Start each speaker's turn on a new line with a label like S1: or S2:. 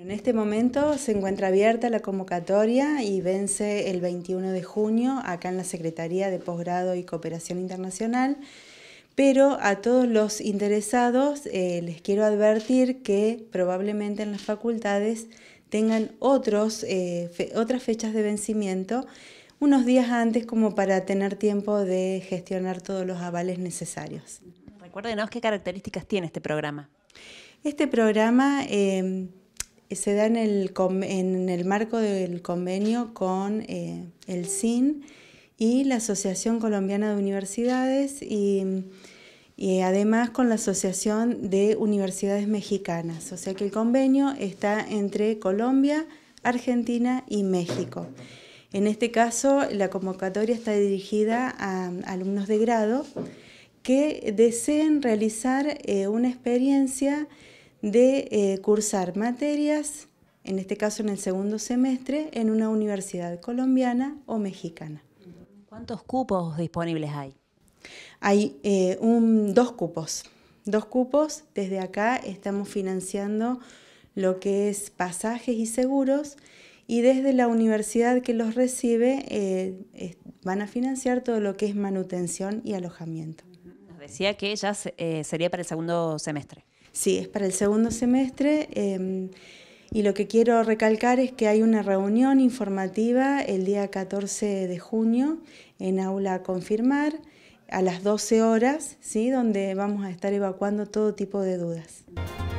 S1: En este momento se encuentra abierta la convocatoria y vence el 21 de junio acá en la Secretaría de Posgrado y Cooperación Internacional, pero a todos los interesados eh, les quiero advertir que probablemente en las facultades tengan otros, eh, otras fechas de vencimiento unos días antes como para tener tiempo de gestionar todos los avales necesarios.
S2: Recuérdenos qué características tiene este programa.
S1: Este programa... Eh, se da en el, marco del convenio con eh, el CIN y la Asociación Colombiana de Universidades y, además con la Asociación de Universidades Mexicanas. O sea que el convenio está entre Colombia, Argentina y México. En este caso, la convocatoria está dirigida a alumnos de grado que deseen realizar eh, una experiencia de eh, cursar materias, en este caso en el segundo semestre, en una universidad colombiana o mexicana. ¿Cuántos cupos disponibles hay? Hay eh, dos cupos. Dos cupos, desde acá estamos financiando lo que es pasajes y seguros y desde la universidad que los recibe eh, van a financiar todo lo que es manutención y alojamiento
S2: decía que ya eh, sería para el segundo semestre.
S1: Sí, es para el segundo semestre. Em, y lo que quiero recalcar es que hay una reunión informativa el día 14 de junio en aula confirmar a las 12 horas, ¿sí? donde vamos a estar evacuando todo tipo de dudas.